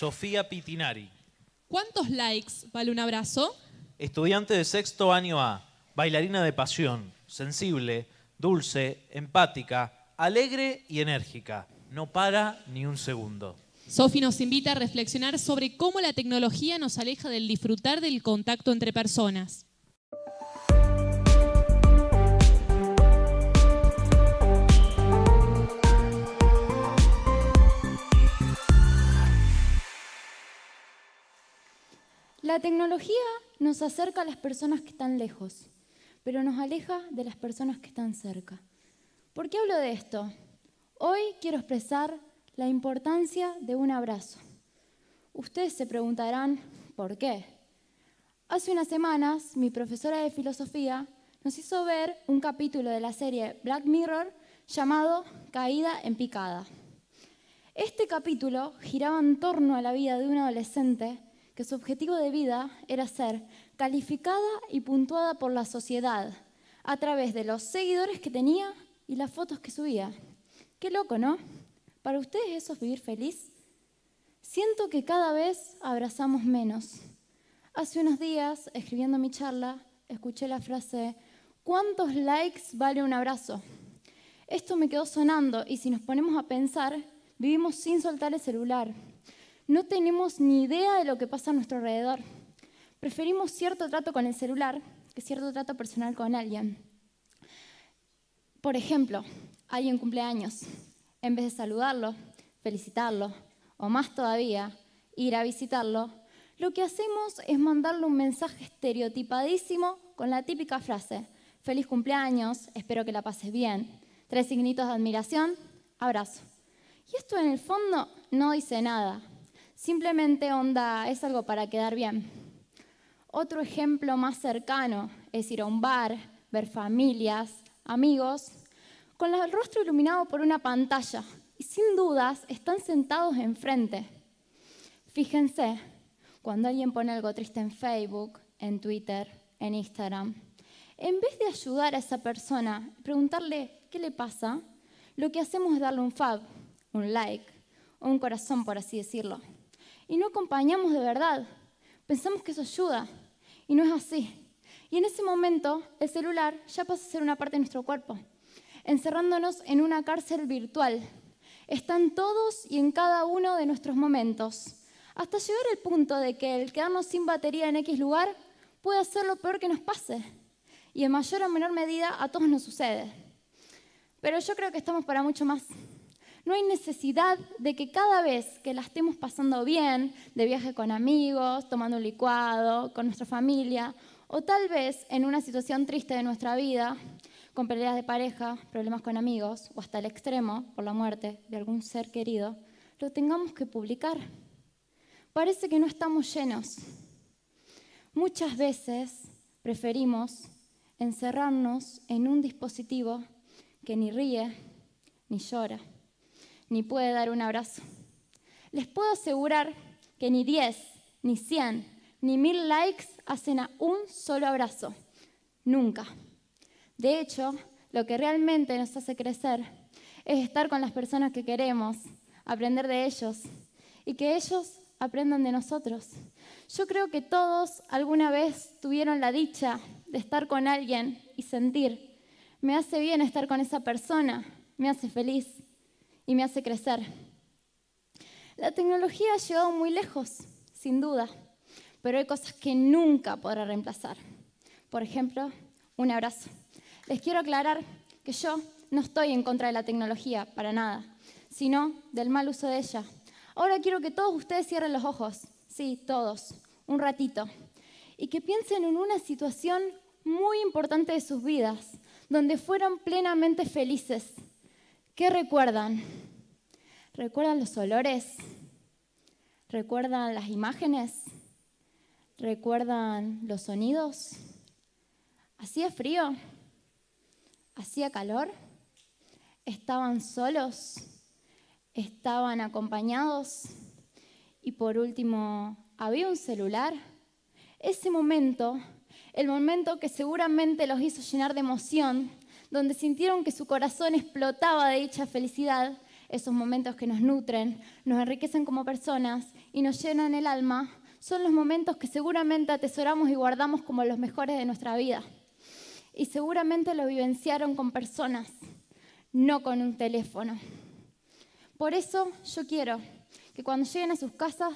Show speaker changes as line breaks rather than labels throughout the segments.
Sofía Pitinari. ¿Cuántos likes vale un abrazo? Estudiante de sexto año A, bailarina de pasión, sensible, dulce, empática, alegre y enérgica. No para ni un segundo. Sofi nos invita a reflexionar sobre cómo la tecnología nos aleja del disfrutar del contacto entre personas. La tecnología nos acerca a las personas que están lejos, pero nos aleja de las personas que están cerca. ¿Por qué hablo de esto? Hoy quiero expresar la importancia de un abrazo. Ustedes se preguntarán, ¿por qué? Hace unas semanas, mi profesora de filosofía nos hizo ver un capítulo de la serie Black Mirror llamado Caída en picada. Este capítulo giraba en torno a la vida de un adolescente que su objetivo de vida era ser calificada y puntuada por la sociedad a través de los seguidores que tenía y las fotos que subía. Qué loco, ¿no? ¿Para ustedes eso es vivir feliz? Siento que cada vez abrazamos menos. Hace unos días, escribiendo mi charla, escuché la frase, ¿cuántos likes vale un abrazo? Esto me quedó sonando y si nos ponemos a pensar, vivimos sin soltar el celular no tenemos ni idea de lo que pasa a nuestro alrededor. Preferimos cierto trato con el celular que cierto trato personal con alguien. Por ejemplo, alguien cumpleaños. En vez de saludarlo, felicitarlo, o más todavía, ir a visitarlo, lo que hacemos es mandarle un mensaje estereotipadísimo con la típica frase, feliz cumpleaños, espero que la pases bien, tres signitos de admiración, abrazo. Y esto en el fondo no dice nada, Simplemente onda, es algo para quedar bien. Otro ejemplo más cercano es ir a un bar, ver familias, amigos, con el rostro iluminado por una pantalla y sin dudas están sentados enfrente. Fíjense, cuando alguien pone algo triste en Facebook, en Twitter, en Instagram, en vez de ayudar a esa persona, preguntarle qué le pasa, lo que hacemos es darle un fab, un like, o un corazón, por así decirlo y no acompañamos de verdad. Pensamos que eso ayuda y no es así. Y en ese momento el celular ya pasa a ser una parte de nuestro cuerpo, encerrándonos en una cárcel virtual. Están todos y en cada uno de nuestros momentos, hasta llegar al punto de que el quedarnos sin batería en X lugar puede ser lo peor que nos pase. Y en mayor o menor medida a todos nos sucede. Pero yo creo que estamos para mucho más. No hay necesidad de que cada vez que la estemos pasando bien, de viaje con amigos, tomando un licuado, con nuestra familia, o tal vez en una situación triste de nuestra vida, con peleas de pareja, problemas con amigos, o hasta el extremo, por la muerte de algún ser querido, lo tengamos que publicar. Parece que no estamos llenos. Muchas veces preferimos encerrarnos en un dispositivo que ni ríe ni llora ni puede dar un abrazo. Les puedo asegurar que ni 10, ni 100, ni 1000 likes hacen a un solo abrazo. Nunca. De hecho, lo que realmente nos hace crecer es estar con las personas que queremos, aprender de ellos y que ellos aprendan de nosotros. Yo creo que todos alguna vez tuvieron la dicha de estar con alguien y sentir, me hace bien estar con esa persona, me hace feliz y me hace crecer. La tecnología ha llegado muy lejos, sin duda, pero hay cosas que nunca podrá reemplazar. Por ejemplo, un abrazo. Les quiero aclarar que yo no estoy en contra de la tecnología, para nada, sino del mal uso de ella. Ahora quiero que todos ustedes cierren los ojos, sí, todos, un ratito, y que piensen en una situación muy importante de sus vidas, donde fueron plenamente felices. ¿Qué recuerdan? ¿Recuerdan los olores? ¿Recuerdan las imágenes? ¿Recuerdan los sonidos? ¿Hacía frío? ¿Hacía calor? ¿Estaban solos? ¿Estaban acompañados? Y por último, ¿había un celular? Ese momento, el momento que seguramente los hizo llenar de emoción, donde sintieron que su corazón explotaba de dicha felicidad, esos momentos que nos nutren, nos enriquecen como personas y nos llenan el alma, son los momentos que seguramente atesoramos y guardamos como los mejores de nuestra vida. Y seguramente lo vivenciaron con personas, no con un teléfono. Por eso yo quiero que cuando lleguen a sus casas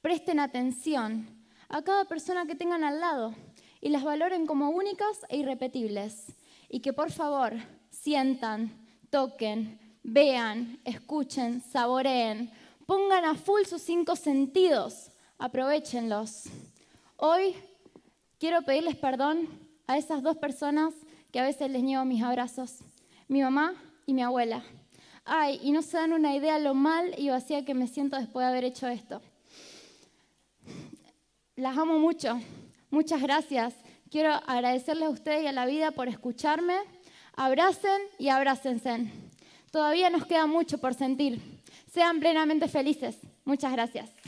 presten atención a cada persona que tengan al lado y las valoren como únicas e irrepetibles. Y que por favor sientan, toquen, vean, escuchen, saboreen, pongan a full sus cinco sentidos, aprovechenlos. Hoy quiero pedirles perdón a esas dos personas que a veces les niego mis abrazos, mi mamá y mi abuela. Ay, y no se dan una idea lo mal y vacía que me siento después de haber hecho esto. Las amo mucho. Muchas gracias. Quiero agradecerles a ustedes y a la vida por escucharme. Abracen y abrácense. Todavía nos queda mucho por sentir. Sean plenamente felices. Muchas gracias.